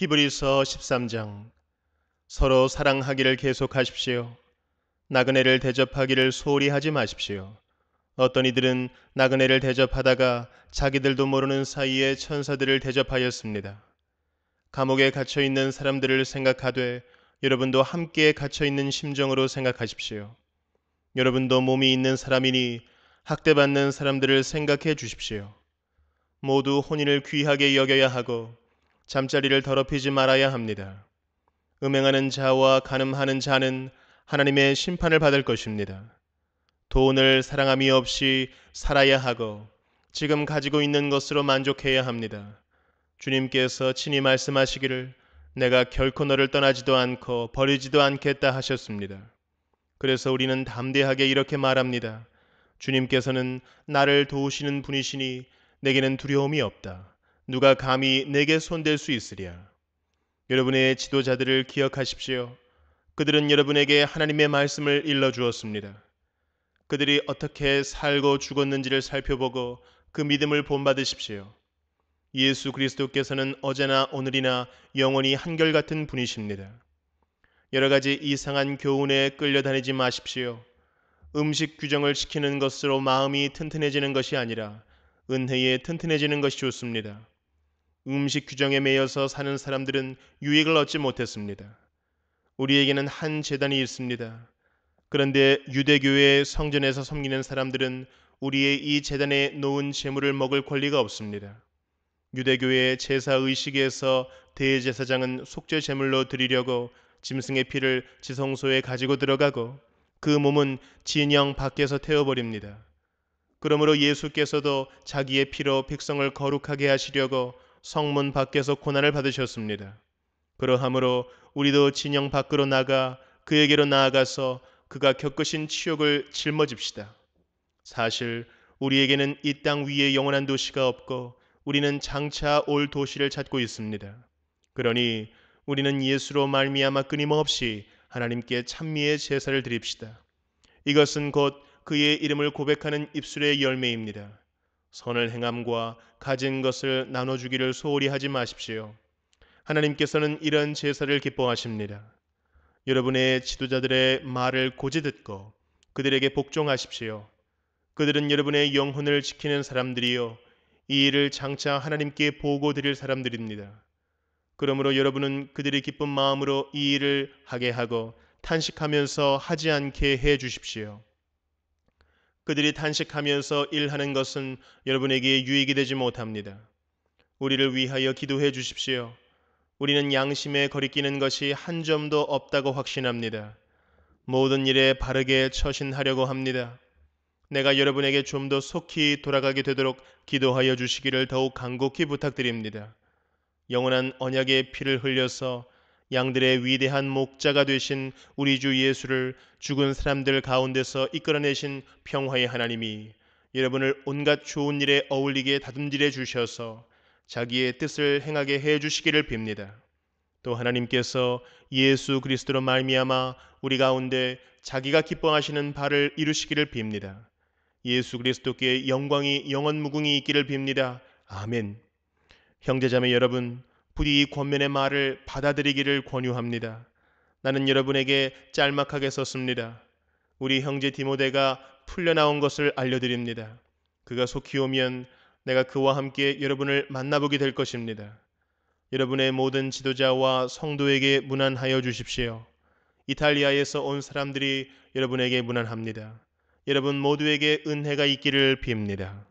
히브리서 13장 서로 사랑하기를 계속하십시오. 나그네를 대접하기를 소홀히 하지 마십시오. 어떤 이들은 나그네를 대접하다가 자기들도 모르는 사이에 천사들을 대접하였습니다. 감옥에 갇혀 있는 사람들을 생각하되 여러분도 함께 갇혀 있는 심정으로 생각하십시오. 여러분도 몸이 있는 사람이니 학대받는 사람들을 생각해 주십시오. 모두 혼인을 귀하게 여겨야 하고 잠자리를 더럽히지 말아야 합니다. 음행하는 자와 가늠하는 자는 하나님의 심판을 받을 것입니다. 돈을 사랑함이 없이 살아야 하고 지금 가지고 있는 것으로 만족해야 합니다. 주님께서 친히 말씀하시기를 내가 결코 너를 떠나지도 않고 버리지도 않겠다 하셨습니다. 그래서 우리는 담대하게 이렇게 말합니다. 주님께서는 나를 도우시는 분이시니 내게는 두려움이 없다. 누가 감히 내게 손댈 수 있으랴. 여러분의 지도자들을 기억하십시오. 그들은 여러분에게 하나님의 말씀을 일러주었습니다. 그들이 어떻게 살고 죽었는지를 살펴보고 그 믿음을 본받으십시오. 예수 그리스도께서는 어제나 오늘이나 영원히 한결같은 분이십니다. 여러 가지 이상한 교훈에 끌려다니지 마십시오. 음식 규정을 지키는 것으로 마음이 튼튼해지는 것이 아니라 은혜에 튼튼해지는 것이 좋습니다. 음식 규정에 매여서 사는 사람들은 유익을 얻지 못했습니다. 우리에게는 한 재단이 있습니다. 그런데 유대교의 성전에서 섬기는 사람들은 우리의 이 재단에 놓은 재물을 먹을 권리가 없습니다. 유대교의 제사 의식에서 대제사장은 속죄 제물로 드리려고 짐승의 피를 지성소에 가지고 들어가고 그 몸은 진영 밖에서 태워버립니다. 그러므로 예수께서도 자기의 피로 백성을 거룩하게 하시려고 성문 밖에서 고난을 받으셨습니다. 그러하므로 우리도 진영 밖으로 나가 그에게로 나아가서 그가 겪으신 치욕을 짊어집시다. 사실 우리에게는 이 땅 위에 영원한 도시가 없고 우리는 장차 올 도시를 찾고 있습니다. 그러니 우리는 예수로 말미암아 끊임없이 하나님께 찬미의 제사를 드립시다. 이것은 곧 그의 이름을 고백하는 입술의 열매입니다. 선을 행함과 가진 것을 나눠주기를 소홀히 하지 마십시오. 하나님께서는 이런 제사를 기뻐하십니다. 여러분의 지도자들의 말을 고지 듣고 그들에게 복종하십시오. 그들은 여러분의 영혼을 지키는 사람들이요. 이 일을 장차 하나님께 보고 드릴 사람들입니다. 그러므로 여러분은 그들이 기쁜 마음으로 이 일을 하게 하고 탄식하면서 하지 않게 해 주십시오. 그들이 탄식하면서 일하는 것은 여러분에게 유익이 되지 못합니다. 우리를 위하여 기도해 주십시오. 우리는 양심에 거리끼는 것이 한 점도 없다고 확신합니다. 모든 일에 바르게 처신하려고 합니다. 내가 여러분에게 좀 더 속히 돌아가게 되도록 기도하여 주시기를 더욱 간곡히 부탁드립니다. 영원한 언약의 피를 흘려서 양들의 위대한 목자가 되신 우리 주 예수를 죽은 사람들 가운데서 이끌어내신 평화의 하나님이 여러분을 온갖 좋은 일에 어울리게 다듬질해 주셔서 자기의 뜻을 행하게 해 주시기를 빕니다. 또 하나님께서 예수 그리스도로 말미암아 우리 가운데 자기가 기뻐하시는 바를 이루시기를 빕니다. 예수 그리스도께 영광이 영원 무궁이 있기를 빕니다. 아멘. 형제자매 여러분, 부디 이 권면의 말을 받아들이기를 권유합니다. 나는 여러분에게 짤막하게 썼습니다. 우리 형제 디모데가 풀려나온 것을 알려드립니다. 그가 속히 오면 내가 그와 함께 여러분을 만나보게 될 것입니다. 여러분의 모든 지도자와 성도에게 문안하여 주십시오. 이탈리아에서 온 사람들이 여러분에게 문안합니다. 여러분 모두에게 은혜가 있기를 빕니다.